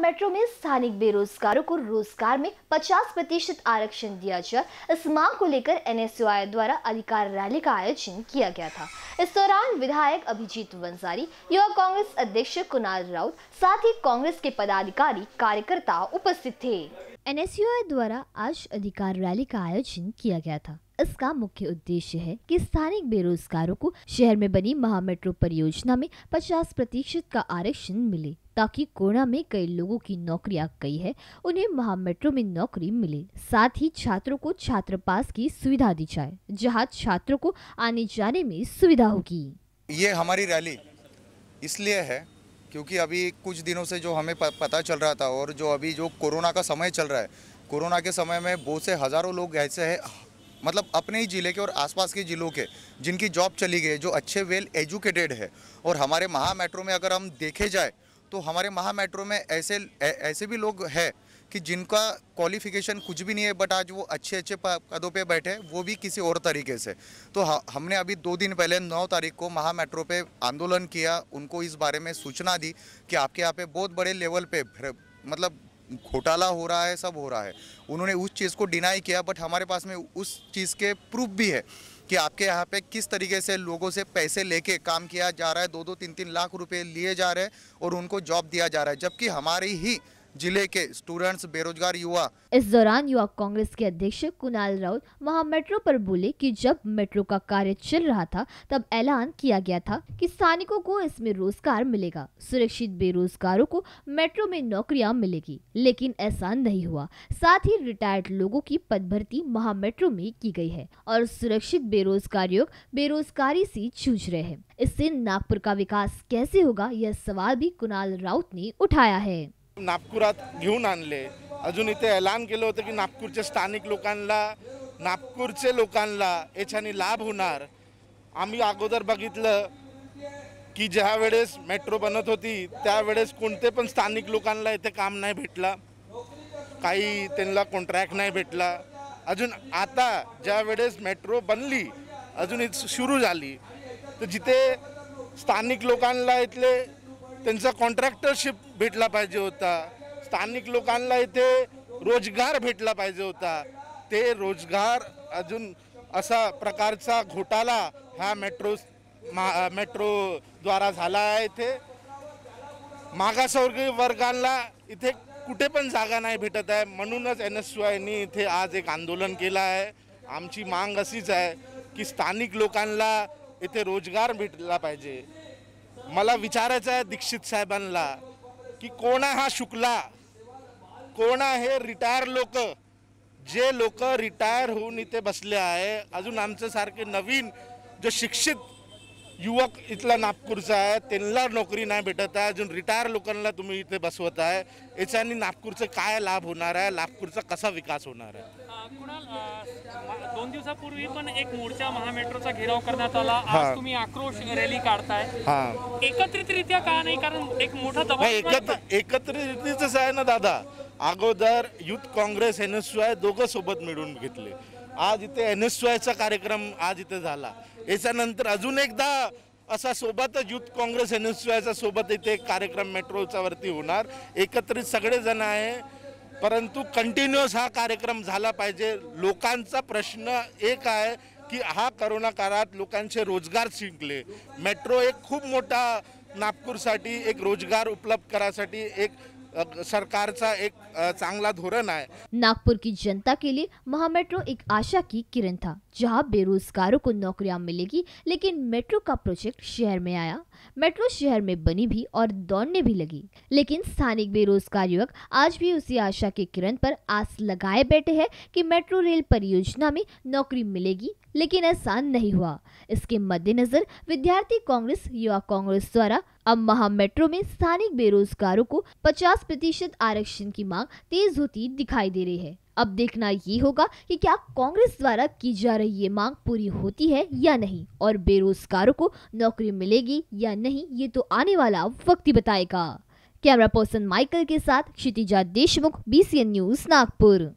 metro में स्थानिक बेरोजगारों को रोजगार में 50 प्रतिशत आरक्षण दिया जाए इस मांग को लेकर एनएसयूआई द्वारा अधिकार रैली का आयोजन किया गया था इस दौरान विधायक अभिजीत वंसारी युवा कांग्रेस अध्यक्ष कुणाल राउत साथ ही कांग्रेस के पदाधिकारी कार्यकर्ता उपस्थित थे एनएसयूआई द्वारा आज अधिकार रैली का आयोजन किया गया था इसका मुख्य उद्देश्य है कि स्थानिक बेरोजगारों को शहर में बनी महा मेट्रो परियोजना में 50 प्रतिशत का आरक्षण मिले ताकि कोरोना में कई लोगों की नौकरियां गई है उन्हें महामेट्रो में नौकरी मिले साथ ही छात्रों को छात्र पास की सुविधा दी जाए जहाँ छात्रों को आने जाने में सुविधा होगी ये हमारी रैली इसलिए है क्योंकि अभी कुछ दिनों से जो हमें पता चल रहा था और जो अभी जो कोरोना का समय चल रहा है कोरोना के समय में बहुत से हज़ारों लोग ऐसे हैं मतलब अपने ही ज़िले के और आसपास के ज़िलों के जिनकी जॉब चली गई जो अच्छे वेल एजुकेटेड है और हमारे महा मेट्रो में अगर हम देखे जाए तो हमारे महा मेट्रो में ऐसे ऐसे भी लोग हैं कि जिनका क्वालिफिकेशन कुछ भी नहीं है बट आज वो अच्छे अच्छे पदों पे बैठे वो भी किसी और तरीके से तो हमने अभी दो दिन पहले नौ तारीख को महा मेट्रो पे आंदोलन किया उनको इस बारे में सूचना दी कि आपके यहाँ पे बहुत बड़े लेवल पे मतलब घोटाला हो रहा है सब हो रहा है उन्होंने उस चीज़ को डिनाई किया बट हमारे पास में उस चीज़ के प्रूफ भी है कि आपके यहाँ पे किस तरीके से लोगों से पैसे लेके काम किया जा रहा है दो दो तीन तीन लाख रुपए लिए जा रहे हैं और उनको जॉब दिया जा रहा है जबकि हमारी ही जिले के स्टूडेंट्स बेरोजगार युवा इस दौरान युवा कांग्रेस के अध्यक्ष कुणाल राउत महा मेट्रो पर बोले कि जब मेट्रो का कार्य चल रहा था तब ऐलान किया गया था कि स्थानिकों को इसमें रोजगार मिलेगा सुरक्षित बेरोजगारों को मेट्रो में नौकरियां मिलेगी लेकिन ऐसा नहीं हुआ साथ ही रिटायर्ड लोगों की पद भर्ती महा मेट्रो में की गई है और सुरक्षित बेरोजगार बेरोजगारी से जूझ रहे हैं इससे नागपुर का विकास कैसे होगा यह सवाल भी कुणाल राउत ने उठाया है नागपुरात घेऊन आणले अजून इथे ऐलान केलं होतं की नागपूरच्या स्थानिक लोकांना नागपूरचे लोकांना याच्याने लाभ होणार आम्ही अगोदर बघितलं की ज्या वेळेस मेट्रो बनत होती त्यावेळेस कोणते पण स्थानिक लोकांना इथे काम नाही भेटला काही त्यांना कॉन्ट्रॅक्ट नाही भेटला अजून आता ज्या वेळेस मेट्रो बनली अजून इथ सुरू झाली तर जिथे स्थानिक लोकांना इथले त्यांचा कॉन्ट्रॅक्टरशिप भेटला पाहिजे होता स्थानिक लोकांना इथे रोजगार भेटला पाहिजे होता ते रोजगार अजून असा प्रकारचा घोटाळा हा मेट्रो मा मेट्रोद्वारा झाला आहे इथे मागासवर्गीय वर्गांना इथे कुठे पण जागा नाही भेटत आहे म्हणूनच एन एस आयनी इथे आज एक आंदोलन केलं आहे आमची मांग अशीच आहे की स्थानिक लोकांना इथे रोजगार भेटला पाहिजे मला विचारायचं आहे दीक्षित साहेबांना की कोणा हा शुक्ला कोणा हे रिटायर लोक जे लोक रिटायर होऊन इथे बसले आहे अजून सारखे नवीन जो शिक्षित युवक इथला नागपूरचा आहे त्यांना नोकरी नाही भेटत आहे अजून रिटायर लोकांना तुम्ही इथे बसवत आहे याच्याने नागपूरचं काय लाभ होणार आहे नागपूरचा कसा विकास होणार आहे दोन दिवसापूर्वी पण एक मोर्चा महामेट्रोचा घेराव करण्यात आला आज तुम्ही आक्रोश रॅली काढताय एकत्रितरित्या का नाही कारण एक मोठा दबाव एकत्रितच आहे ना दादा अगोदर youth Congress N S Y दोघं सोबत मिळून घेतले आज इथे एन एस वायचा कार्यक्रम आज इथे झाला याच्यानंतर अजून एकदा असा सोबतच युथ काँग्रेस एन एस वायचा सोबत इथे कार्यक्रम मेट्रोच्या वरती होणार एकत्रित सगळेजण आहे परंतु कंटिन्युअस हा कार्यक्रम झाला पाहिजे लोकांचा प्रश्न एक आहे की हा करोना काळात लोकांचे रोजगार शिंकले मेट्रो एक खूप मोठा नागपूरसाठी एक रोजगार उपलब्ध करायसाठी एक सरकारचा एक चांगला धोरण है नागपुर की जनता के लिए महामेट्रो एक आशा की किरण था जहां बेरोजगारों को नौकरियां मिलेगी लेकिन मेट्रो का प्रोजेक्ट शहर में आया मेट्रो शहर में बनी भी और दौड़ने भी लगी लेकिन स्थानीय बेरोजगार युवक आज भी उसी आशा के किरण पर आस लगाए बैठे है कि मेट्रो रेल परियोजना में नौकरी मिलेगी लेकिन ऐसा नहीं हुआ इसके मद्देनजर विद्यार्थी कांग्रेस युवा कांग्रेस द्वारा अब महा मेट्रो में स्थानिक बेरोजगारों को 50 प्रतिशत आरक्षण की मांग तेज होती दिखाई दे रही है अब देखना ये होगा कि क्या कांग्रेस द्वारा की जा रही ये मांग पूरी होती है या नहीं और बेरोजगारों को नौकरी मिलेगी या नहीं ये तो आने वाला वक्त ही बताएगा कैमरा पर्सन माइकल के साथ क्षितिजा देशमुख बी न्यूज नागपुर